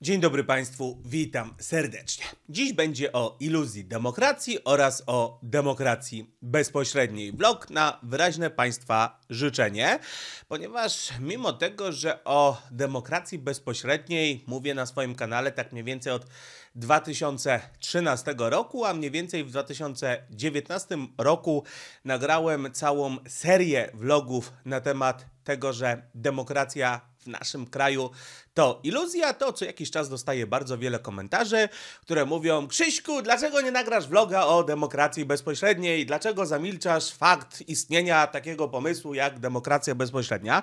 Dzień dobry Państwu, witam serdecznie. Dziś będzie o iluzji demokracji oraz o demokracji bezpośredniej. Vlog na wyraźne Państwa życzenie, ponieważ mimo tego, że o demokracji bezpośredniej mówię na swoim kanale tak mniej więcej od 2013 roku, a mniej więcej w 2019 roku nagrałem całą serię vlogów na temat tego, że demokracja naszym kraju to iluzja, to co jakiś czas dostaje bardzo wiele komentarzy, które mówią Krzyśku, dlaczego nie nagrasz vloga o demokracji bezpośredniej? Dlaczego zamilczasz fakt istnienia takiego pomysłu jak demokracja bezpośrednia?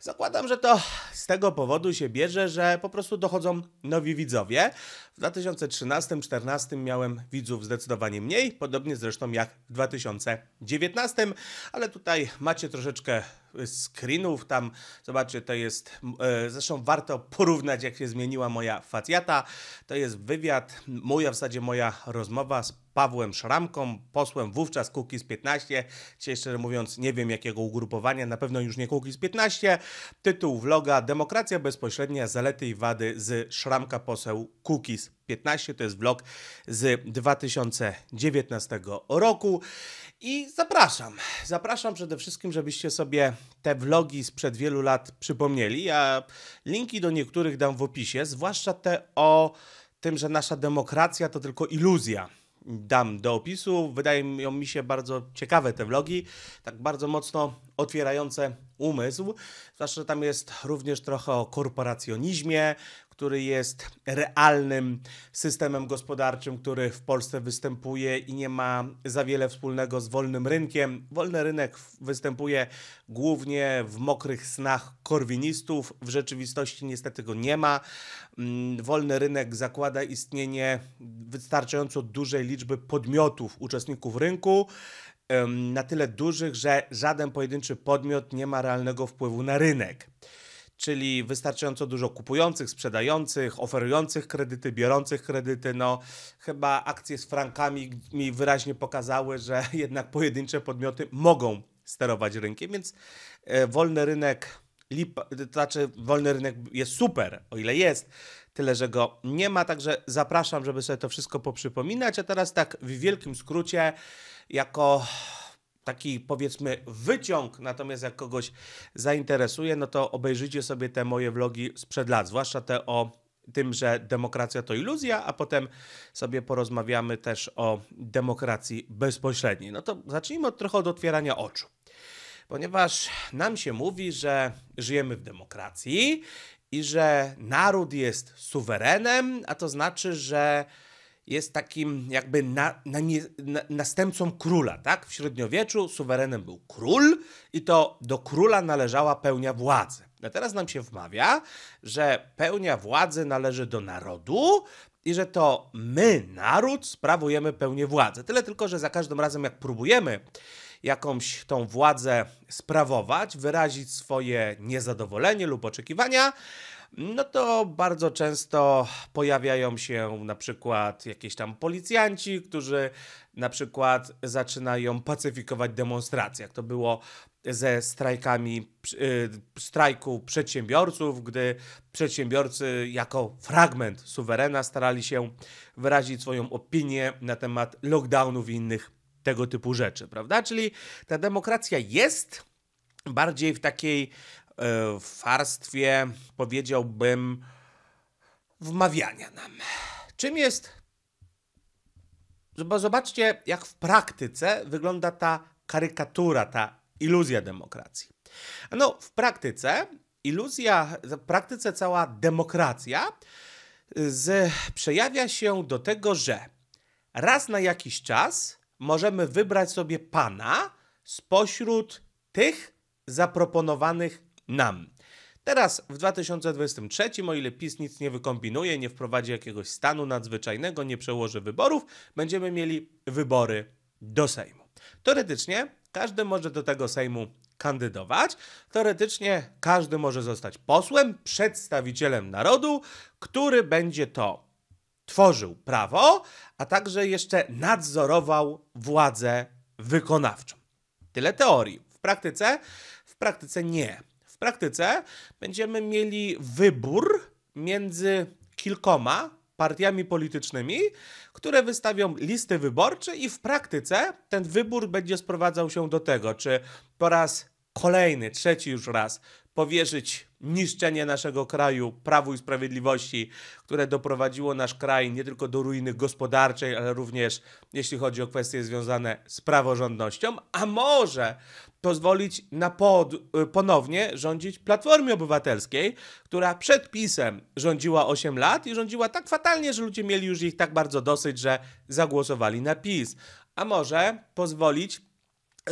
Zakładam, że to z tego powodu się bierze, że po prostu dochodzą nowi widzowie. W 2013-2014 miałem widzów zdecydowanie mniej, podobnie zresztą jak w 2019, ale tutaj macie troszeczkę screenów, tam zobaczcie, to jest, e, zresztą warto porównać, jak się zmieniła moja facjata. To jest wywiad, moja w zasadzie moja rozmowa z Pawłem Szramką, posłem wówczas Kukis 15. Dzisiaj szczerze mówiąc nie wiem jakiego ugrupowania, na pewno już nie Kukis 15. Tytuł vloga Demokracja bezpośrednia, zalety i wady z Szramka poseł Kukis 15, to jest vlog z 2019 roku. I zapraszam, zapraszam przede wszystkim, żebyście sobie te vlogi sprzed wielu lat przypomnieli, a linki do niektórych dam w opisie, zwłaszcza te o tym, że nasza demokracja to tylko iluzja. Dam do opisu. Wydają mi się bardzo ciekawe te vlogi, tak bardzo mocno otwierające umysł. Zwłaszcza, że tam jest również trochę o korporacjonizmie, który jest realnym systemem gospodarczym, który w Polsce występuje i nie ma za wiele wspólnego z wolnym rynkiem. Wolny rynek występuje głównie w mokrych snach korwinistów, w rzeczywistości niestety go nie ma. Mm, wolny rynek zakłada istnienie wystarczająco dużej liczby podmiotów, uczestników rynku na tyle dużych, że żaden pojedynczy podmiot nie ma realnego wpływu na rynek. Czyli wystarczająco dużo kupujących, sprzedających, oferujących kredyty, biorących kredyty. No, chyba akcje z frankami mi wyraźnie pokazały, że jednak pojedyncze podmioty mogą sterować rynkiem, więc e, wolny rynek, to znaczy wolny rynek jest super, o ile jest, tyle że go nie ma, także zapraszam, żeby sobie to wszystko poprzypominać. A teraz tak w wielkim skrócie, jako taki powiedzmy wyciąg, natomiast jak kogoś zainteresuje, no to obejrzyjcie sobie te moje vlogi sprzed lat, zwłaszcza te o tym, że demokracja to iluzja, a potem sobie porozmawiamy też o demokracji bezpośredniej. No to zacznijmy od trochę od otwierania oczu. Ponieważ nam się mówi, że żyjemy w demokracji i że naród jest suwerenem, a to znaczy, że jest takim jakby na, na nie, na, następcą króla, tak? W średniowieczu suwerenem był król i to do króla należała pełnia władzy. A no teraz nam się wmawia, że pełnia władzy należy do narodu i że to my, naród, sprawujemy pełnię władzy. Tyle tylko, że za każdym razem, jak próbujemy jakąś tą władzę sprawować, wyrazić swoje niezadowolenie lub oczekiwania, no to bardzo często pojawiają się na przykład jakieś tam policjanci, którzy na przykład zaczynają pacyfikować demonstracje. Jak to było ze strajkami, y, strajku przedsiębiorców, gdy przedsiębiorcy jako fragment suwerena starali się wyrazić swoją opinię na temat lockdownów i innych tego typu rzeczy, prawda? Czyli ta demokracja jest bardziej w takiej farstwie, warstwie, powiedziałbym, wmawiania nam. Czym jest? Zobaczcie, jak w praktyce wygląda ta karykatura, ta iluzja demokracji. No, w praktyce iluzja, w praktyce cała demokracja y, z, przejawia się do tego, że raz na jakiś czas możemy wybrać sobie pana spośród tych zaproponowanych nam. Teraz w 2023, o ile PiS nic nie wykombinuje, nie wprowadzi jakiegoś stanu nadzwyczajnego, nie przełoży wyborów, będziemy mieli wybory do Sejmu. Teoretycznie każdy może do tego Sejmu kandydować. Teoretycznie każdy może zostać posłem, przedstawicielem narodu, który będzie to tworzył prawo, a także jeszcze nadzorował władzę wykonawczą. Tyle teorii. W praktyce? W praktyce nie. W praktyce będziemy mieli wybór między kilkoma partiami politycznymi, które wystawią listy wyborcze, i w praktyce ten wybór będzie sprowadzał się do tego, czy po raz kolejny, trzeci już raz, powierzyć niszczenie naszego kraju Prawu i Sprawiedliwości, które doprowadziło nasz kraj nie tylko do ruiny gospodarczej, ale również jeśli chodzi o kwestie związane z praworządnością, a może pozwolić na pod, y, ponownie rządzić Platformie Obywatelskiej, która przed PiSem rządziła 8 lat i rządziła tak fatalnie, że ludzie mieli już ich tak bardzo dosyć, że zagłosowali na PiS. A może pozwolić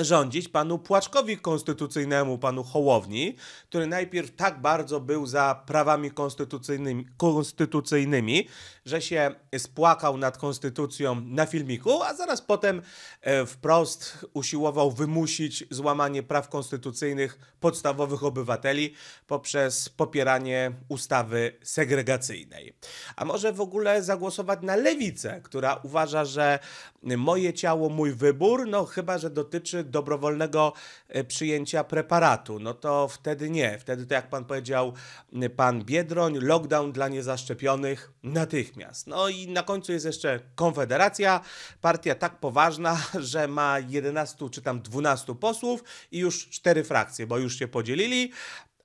rządzić panu Płaczkowi konstytucyjnemu, panu Hołowni, który najpierw tak bardzo był za prawami konstytucyjnymi, konstytucyjnymi że się spłakał nad konstytucją na filmiku, a zaraz potem e, wprost usiłował wymusić złamanie praw konstytucyjnych podstawowych obywateli poprzez popieranie ustawy segregacyjnej. A może w ogóle zagłosować na lewicę, która uważa, że moje ciało, mój wybór, no chyba, że dotyczy dobrowolnego e, przyjęcia preparatu. No to wtedy nie. Wtedy to jak pan powiedział, e, pan Biedroń, lockdown dla niezaszczepionych natychmiast. No i na końcu jest jeszcze Konfederacja, partia tak poważna, że ma 11 czy tam 12 posłów i już cztery frakcje, bo już się podzielili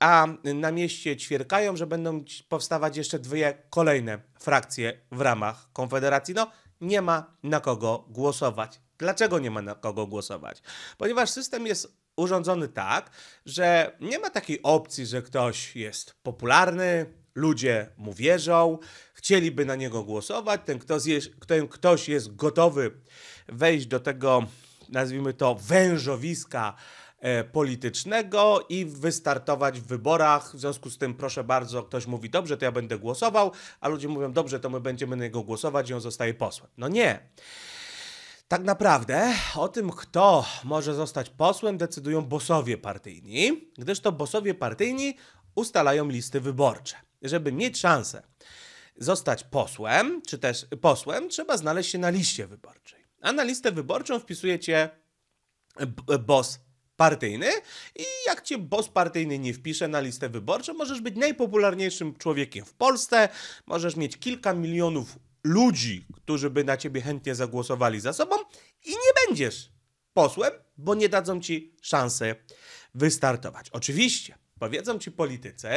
a na mieście ćwierkają, że będą powstawać jeszcze dwie kolejne frakcje w ramach Konfederacji. No, nie ma na kogo głosować. Dlaczego nie ma na kogo głosować? Ponieważ system jest urządzony tak, że nie ma takiej opcji, że ktoś jest popularny, ludzie mu wierzą, chcieliby na niego głosować, ten ktoś jest, ten ktoś jest gotowy wejść do tego, nazwijmy to, wężowiska e, politycznego i wystartować w wyborach. W związku z tym, proszę bardzo, ktoś mówi, dobrze, to ja będę głosował, a ludzie mówią, dobrze, to my będziemy na niego głosować i on zostaje posłem. No nie. Tak naprawdę o tym, kto może zostać posłem, decydują bosowie partyjni, gdyż to bosowie partyjni ustalają listy wyborcze żeby mieć szansę zostać posłem, czy też posłem, trzeba znaleźć się na liście wyborczej. A na listę wyborczą wpisujecie boss partyjny i jak cię bos partyjny nie wpisze na listę wyborczą, możesz być najpopularniejszym człowiekiem w Polsce, możesz mieć kilka milionów ludzi, którzy by na ciebie chętnie zagłosowali za sobą i nie będziesz posłem, bo nie dadzą ci szansy wystartować. Oczywiście Powiedzą ci politycy,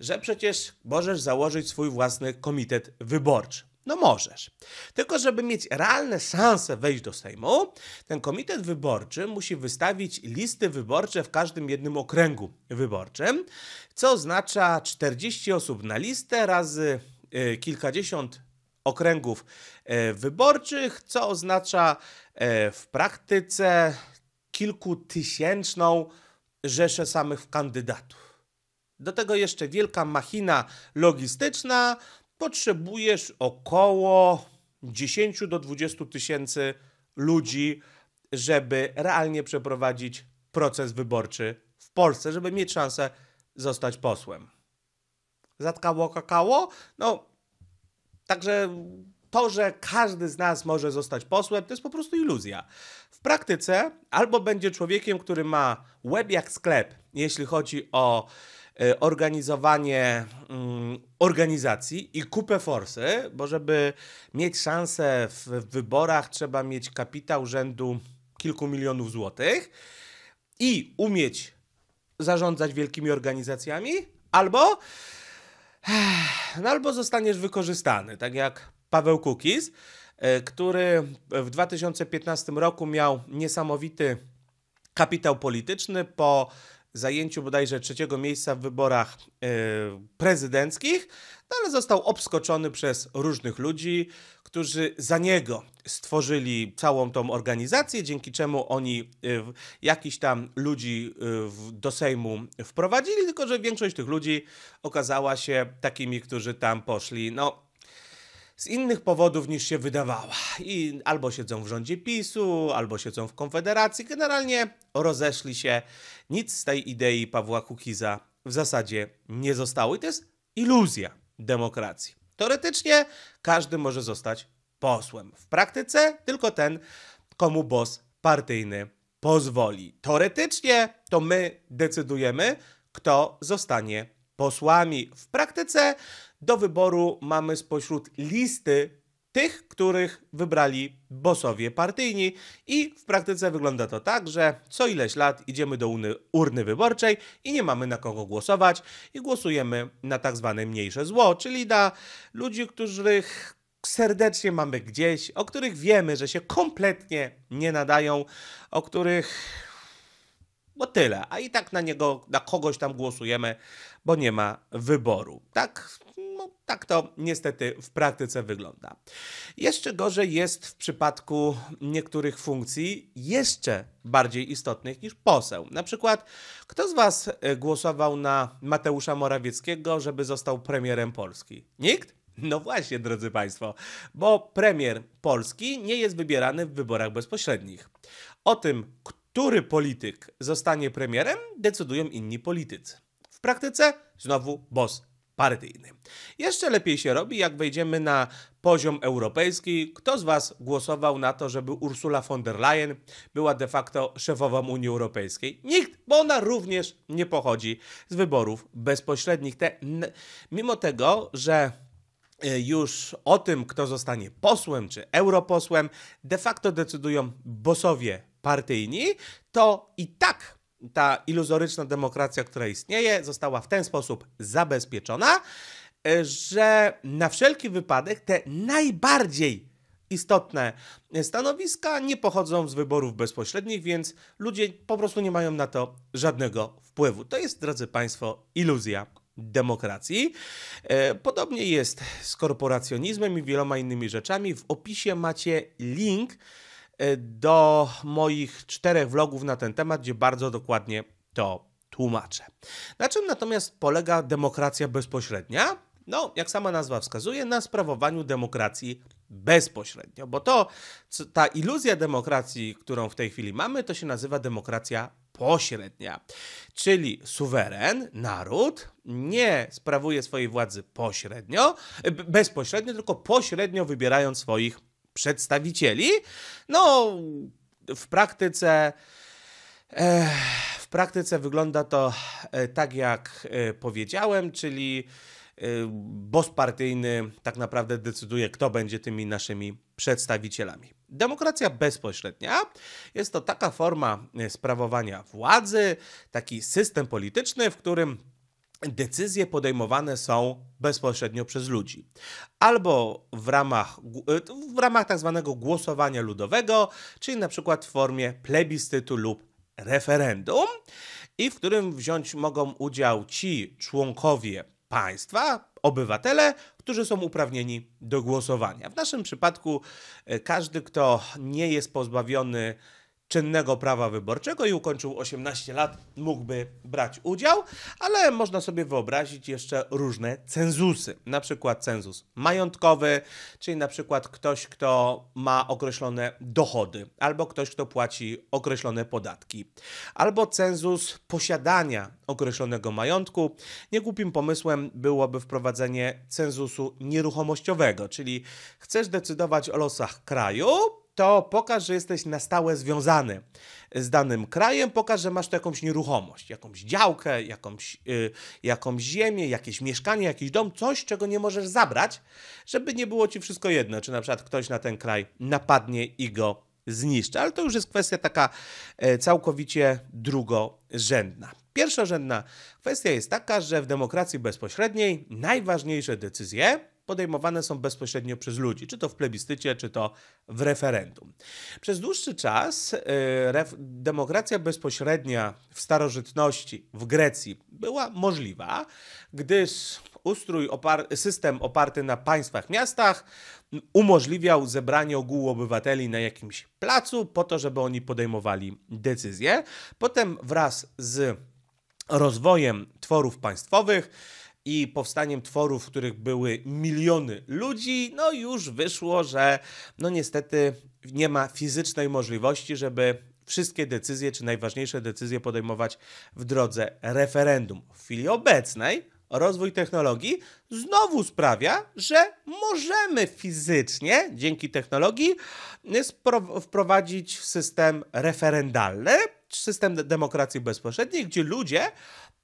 że przecież możesz założyć swój własny komitet wyborczy. No możesz. Tylko, żeby mieć realne szanse wejść do Sejmu, ten komitet wyborczy musi wystawić listy wyborcze w każdym jednym okręgu wyborczym, co oznacza 40 osób na listę razy y, kilkadziesiąt okręgów y, wyborczych, co oznacza y, w praktyce kilkutysięczną rzesze samych kandydatów. Do tego jeszcze wielka machina logistyczna. Potrzebujesz około 10 do 20 tysięcy ludzi, żeby realnie przeprowadzić proces wyborczy w Polsce, żeby mieć szansę zostać posłem. Zatkało kakao? No, także to, że każdy z nas może zostać posłem, to jest po prostu iluzja. W praktyce albo będzie człowiekiem, który ma web jak sklep, jeśli chodzi o e, organizowanie mm, organizacji i kupę forsy, bo żeby mieć szansę w wyborach, trzeba mieć kapitał rzędu kilku milionów złotych i umieć zarządzać wielkimi organizacjami, albo, eh, no albo zostaniesz wykorzystany, tak jak Paweł Kukiz, e, który w 2015 roku miał niesamowity kapitał polityczny po zajęciu bodajże trzeciego miejsca w wyborach e, prezydenckich, no ale został obskoczony przez różnych ludzi, którzy za niego stworzyli całą tą organizację, dzięki czemu oni e, jakiś tam ludzi do Sejmu wprowadzili, tylko że większość tych ludzi okazała się takimi, którzy tam poszli, no z innych powodów niż się wydawała. I albo siedzą w rządzie PiSu, albo siedzą w Konfederacji. Generalnie rozeszli się. Nic z tej idei Pawła Kukiza w zasadzie nie zostało. I to jest iluzja demokracji. Teoretycznie każdy może zostać posłem. W praktyce tylko ten, komu bos partyjny pozwoli. Teoretycznie to my decydujemy, kto zostanie posłami. W praktyce do wyboru mamy spośród listy tych, których wybrali bosowie partyjni i w praktyce wygląda to tak, że co ileś lat idziemy do urny, wyborczej i nie mamy na kogo głosować i głosujemy na tak zwane mniejsze zło, czyli na ludzi, których serdecznie mamy gdzieś, o których wiemy, że się kompletnie nie nadają, o których bo tyle, a i tak na niego, na kogoś tam głosujemy, bo nie ma wyboru. Tak no tak to niestety w praktyce wygląda. Jeszcze gorzej jest w przypadku niektórych funkcji jeszcze bardziej istotnych niż poseł. Na przykład, kto z Was e, głosował na Mateusza Morawieckiego, żeby został premierem Polski? Nikt? No właśnie, drodzy Państwo, bo premier Polski nie jest wybierany w wyborach bezpośrednich. O tym, który polityk zostanie premierem, decydują inni politycy. W praktyce znowu boss partyjny. Jeszcze lepiej się robi, jak wejdziemy na poziom europejski. Kto z Was głosował na to, żeby Ursula von der Leyen była de facto szefową Unii Europejskiej? Nikt, bo ona również nie pochodzi z wyborów bezpośrednich. Te, mimo tego, że e, już o tym, kto zostanie posłem czy europosłem, de facto decydują bosowie partyjni, to i tak ta iluzoryczna demokracja, która istnieje, została w ten sposób zabezpieczona, e, że na wszelki wypadek te najbardziej istotne stanowiska nie pochodzą z wyborów bezpośrednich, więc ludzie po prostu nie mają na to żadnego wpływu. To jest, drodzy Państwo, iluzja demokracji. E, podobnie jest z korporacjonizmem i wieloma innymi rzeczami. W opisie macie link E, do moich czterech vlogów na ten temat, gdzie bardzo dokładnie to tłumaczę. Na czym natomiast polega demokracja bezpośrednia? No, jak sama nazwa wskazuje, na sprawowaniu demokracji bezpośrednio, bo to ta iluzja demokracji, którą w tej chwili mamy, to się nazywa demokracja pośrednia. Czyli suweren, naród nie sprawuje swojej władzy pośrednio, e, bezpośrednio, tylko pośrednio wybierając swoich przedstawicieli, no w praktyce e, w praktyce wygląda to e, tak jak e, powiedziałem, czyli bos partyjny tak naprawdę decyduje, kto będzie tymi naszymi przedstawicielami. Demokracja bezpośrednia jest to taka forma sprawowania władzy, taki system polityczny, w którym decyzje podejmowane są bezpośrednio przez ludzi. Albo w ramach, e, w ramach tak zwanego głosowania ludowego, czyli na przykład w formie plebiscytu lub referendum, i w którym wziąć mogą udział ci członkowie państwa, obywatele, którzy są uprawnieni do głosowania. W naszym przypadku e, każdy, kto nie jest pozbawiony czynnego prawa wyborczego i ukończył 18 lat, mógłby brać udział, ale można sobie wyobrazić jeszcze różne cenzusy, na przykład cenzus majątkowy, czyli na przykład ktoś, kto ma określone dochody, albo ktoś, kto płaci określone podatki, albo cenzus posiadania określonego majątku. Niegłupim pomysłem byłoby wprowadzenie cenzusu nieruchomościowego, czyli chcesz decydować o losach kraju, to pokaż, że jesteś na stałe związany z danym krajem, pokaż, że masz tu jakąś nieruchomość, jakąś działkę, jakąś, yy, jakąś ziemię, jakieś mieszkanie, jakiś dom, coś, czego nie możesz zabrać, żeby nie było ci wszystko jedno, czy na przykład ktoś na ten kraj napadnie i go zniszczy, ale to już jest kwestia taka e, całkowicie drugorzędna. Pierwszorzędna kwestia jest taka, że w demokracji bezpośredniej najważniejsze decyzje podejmowane są bezpośrednio przez ludzi, czy to w plebiscycie, czy to w referendum. Przez dłuższy czas y, demokracja bezpośrednia w starożytności w Grecji była możliwa, gdyż ustrój opar system oparty na państwach, miastach umożliwiał zebranie ogółu obywateli na jakimś placu po to, żeby oni podejmowali decyzje. Potem wraz z rozwojem tworów państwowych i powstaniem tworów, w których były miliony ludzi, no już wyszło, że no niestety nie ma fizycznej możliwości, żeby wszystkie decyzje, czy najważniejsze decyzje podejmować w drodze referendum. W chwili obecnej rozwój technologii znowu sprawia, że możemy fizycznie, dzięki technologii, wprowadzić system referendalny, system demokracji bezpośredniej, gdzie ludzie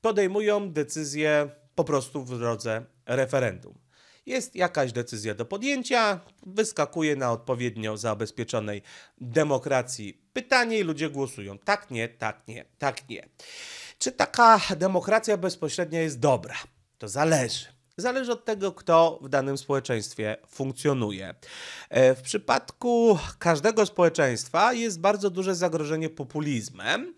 podejmują decyzje po prostu w drodze referendum. Jest jakaś decyzja do podjęcia, wyskakuje na odpowiednio zabezpieczonej demokracji pytanie i ludzie głosują tak, nie, tak, nie, tak, nie. Czy taka demokracja bezpośrednia jest dobra? To zależy. Zależy od tego, kto w danym społeczeństwie funkcjonuje. E, w przypadku każdego społeczeństwa jest bardzo duże zagrożenie populizmem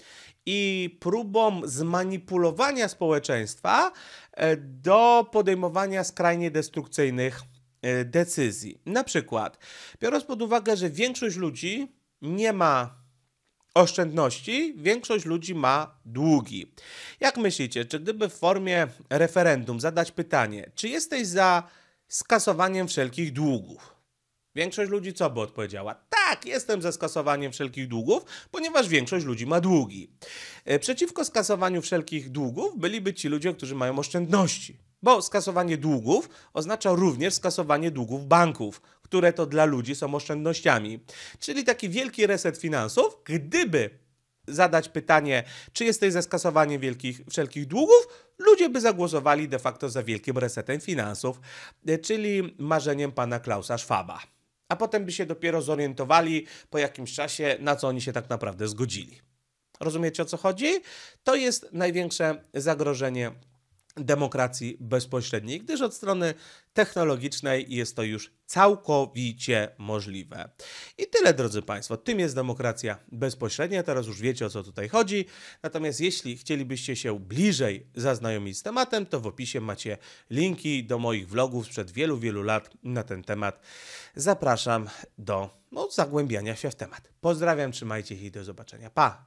i próbom zmanipulowania społeczeństwa e, do podejmowania skrajnie destrukcyjnych e, decyzji. Na przykład, biorąc pod uwagę, że większość ludzi nie ma oszczędności, większość ludzi ma długi. Jak myślicie, czy gdyby w formie referendum zadać pytanie, czy jesteś za skasowaniem wszelkich długów? Większość ludzi co by odpowiedziała? Tak, jestem za skasowaniem wszelkich długów, ponieważ większość ludzi ma długi. E, przeciwko skasowaniu wszelkich długów byliby ci ludzie, którzy mają oszczędności. Bo skasowanie długów oznacza również skasowanie długów banków, które to dla ludzi są oszczędnościami. Czyli taki wielki reset finansów, gdyby zadać pytanie, czy jesteś za skasowaniem wielkich, wszelkich długów, ludzie by zagłosowali de facto za wielkim resetem finansów, e, czyli marzeniem pana Klausa Schwaba a potem by się dopiero zorientowali po jakimś czasie, na co oni się tak naprawdę zgodzili. Rozumiecie o co chodzi? To jest największe zagrożenie demokracji bezpośredniej, gdyż od strony technologicznej jest to już całkowicie możliwe. I tyle, drodzy Państwo, tym jest demokracja bezpośrednia. Teraz już wiecie o co tutaj chodzi. Natomiast jeśli chcielibyście się bliżej zaznajomić z tematem, to w opisie macie linki do moich vlogów sprzed wielu, wielu lat na ten temat. Zapraszam do no, zagłębiania się w temat. Pozdrawiam, trzymajcie się i do zobaczenia. Pa!